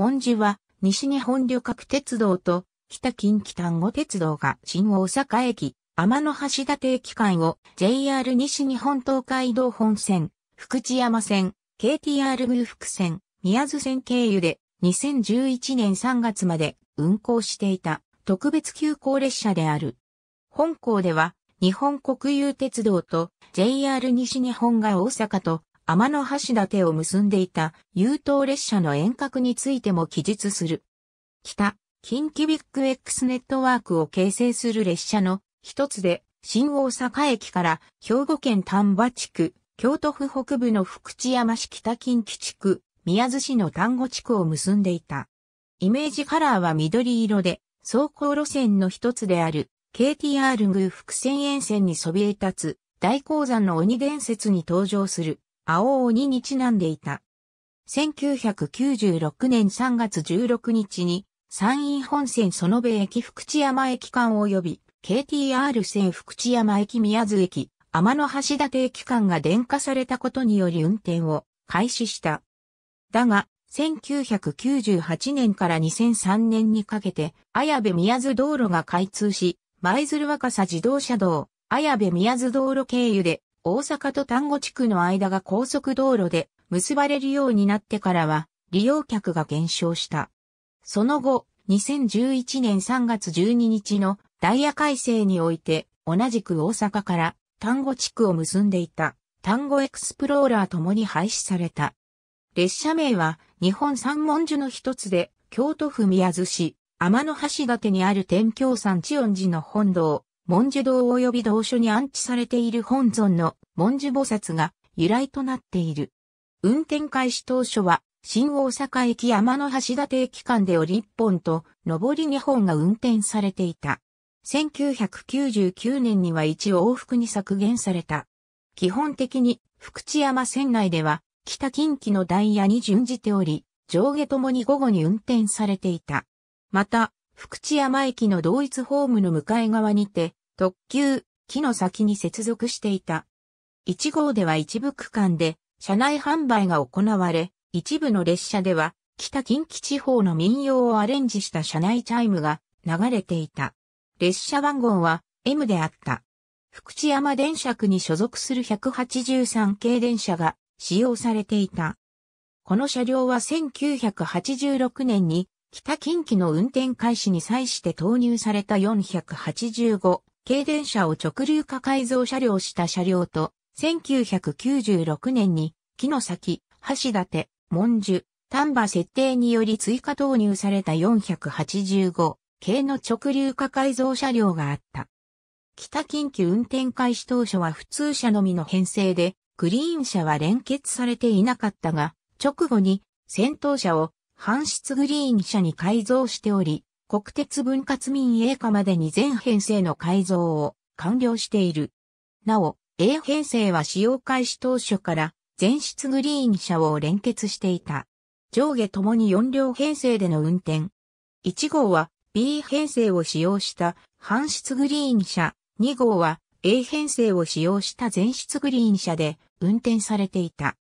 文字は西日本旅客鉄道と北近畿丹後鉄道が新大阪駅、天の橋立駅間を JR 西日本東海道本線、福知山線、KTR 偶福線、宮津線経由で2011年3月まで運行していた特別急行列車である。本校では日本国有鉄道と JR 西日本が大阪と天の橋立を結んでいた優等列車の遠隔についても記述する。北、近畿ビッグ X ネットワークを形成する列車の一つで、新大阪駅から兵庫県丹波地区、京都府北部の福知山市北近畿地区、宮津市の丹後地区を結んでいた。イメージカラーは緑色で、走行路線の一つである KTR 宮福線沿線にそびえ立つ大鉱山の鬼伝説に登場する青鬼にちなんでいた。1996年3月16日に山陰本線園部駅福知山駅間及び KTR 線福知山駅宮津駅天の橋立駅間が電化されたことにより運転を開始した。だが、1998年から2003年にかけて、綾部宮津道路が開通し、舞鶴若狭自動車道、綾部宮津道路経由で大阪と丹後地区の間が高速道路で結ばれるようになってからは利用客が減少した。その後、2011年3月12日のダイヤ改正において同じく大阪から丹後地区を結んでいた丹後エクスプローラーともに廃止された。列車名は日本三文字の一つで京都府宮津市天橋立にある天京山地音寺の本堂文殊堂及び同書に安置されている本尊の文殊菩薩が由来となっている。運転開始当初は、新大阪駅山の橋立駅間で折り1本と、上り2本が運転されていた。1999年には1往復に削減された。基本的に、福知山線内では、北近畿のダイヤに準じており、上下ともに午後に運転されていた。また、福知山駅の同一ホームの向かい側にて、特急、木の先に接続していた。1号では一部区間で車内販売が行われ、一部の列車では北近畿地方の民謡をアレンジした車内チャイムが流れていた。列車番号は M であった。福知山電車区に所属する183系電車が使用されていた。この車両は1986年に北近畿の運転開始に際して投入された485軽電車を直流化改造車両した車両と、1996年に、木の先、橋立、文樹、丹波設定により追加投入された485系の直流化改造車両があった。北近畿運転開始当初は普通車のみの編成で、グリーン車は連結されていなかったが、直後に先頭車を搬出グリーン車に改造しており、国鉄分割民営化までに全編成の改造を完了している。なお、A 編成は使用開始当初から全室グリーン車を連結していた。上下ともに4両編成での運転。1号は B 編成を使用した半室グリーン車、2号は A 編成を使用した全室グリーン車で運転されていた。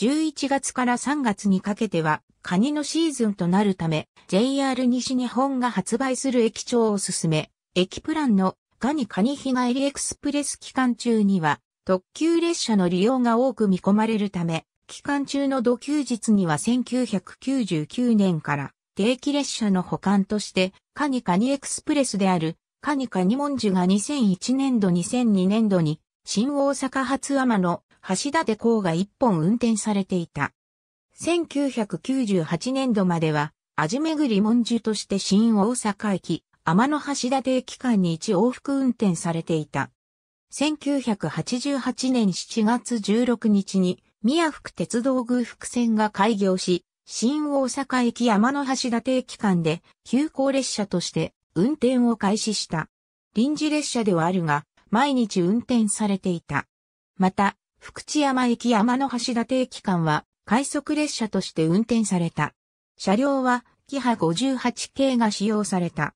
11月から3月にかけてはカニのシーズンとなるため、JR 西日本が発売する駅長を進め、駅プランのガニカニ日帰りエクスプレス期間中には、特急列車の利用が多く見込まれるため、期間中の土休日には1999年から定期列車の保管として、カニカニエクスプレスである、カニカニモンジュが2001年度2002年度に、新大阪発天の橋立港が一本運転されていた。1998年度までは、味巡り文殊として新大阪駅、天の橋立駅間に一往復運転されていた。1988年7月16日に、宮福鉄道偶福線が開業し、新大阪駅天の橋立駅間で、急行列車として運転を開始した。臨時列車ではあるが、毎日運転されていた。また、福知山駅天の橋立駅間は、快速列車として運転された。車両は、キハ58系が使用された。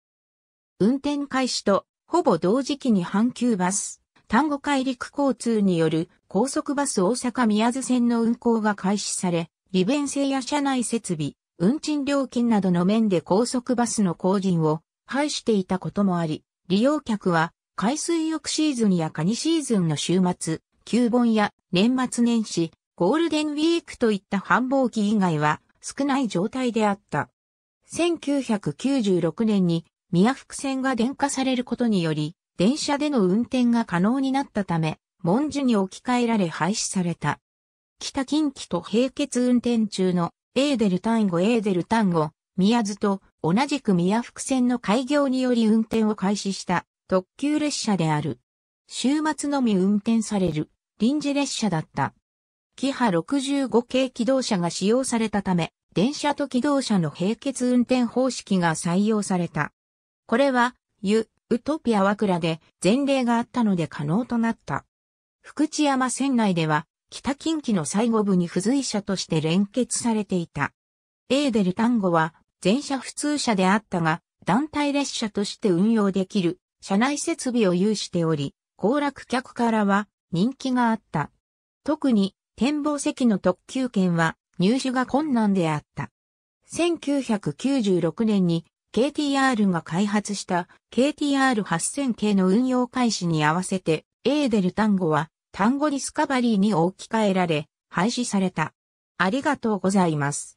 運転開始と、ほぼ同時期に阪急バス、単語海陸交通による高速バス大阪宮津線の運行が開始され、利便性や車内設備、運賃料金などの面で高速バスの工人を排していたこともあり、利用客は海水浴シーズンやカニシーズンの週末、旧盆や年末年始、ゴールデンウィークといった繁忙期以外は少ない状態であった。1996年に宮福線が電化されることにより、電車での運転が可能になったため、文殊に置き換えられ廃止された。北近畿と並結運転中のエーデル単語エーデル単語、宮津と同じく宮福線の開業により運転を開始した特急列車である。週末のみ運転される臨時列車だった。キハ65系機動車が使用されたため、電車と機動車の並結運転方式が採用された。これは、ユ、ウトピアワクラで前例があったので可能となった。福知山線内では、北近畿の最後部に付随車として連結されていた。エーデル単語は、全車普通車であったが、団体列車として運用できる、車内設備を有しており、行楽客からは人気があった。特に展望席の特急券は入手が困難であった。1996年に KTR が開発した KTR8000 系の運用開始に合わせてエーデル単語は単語ディスカバリーに置き換えられ廃止された。ありがとうございます。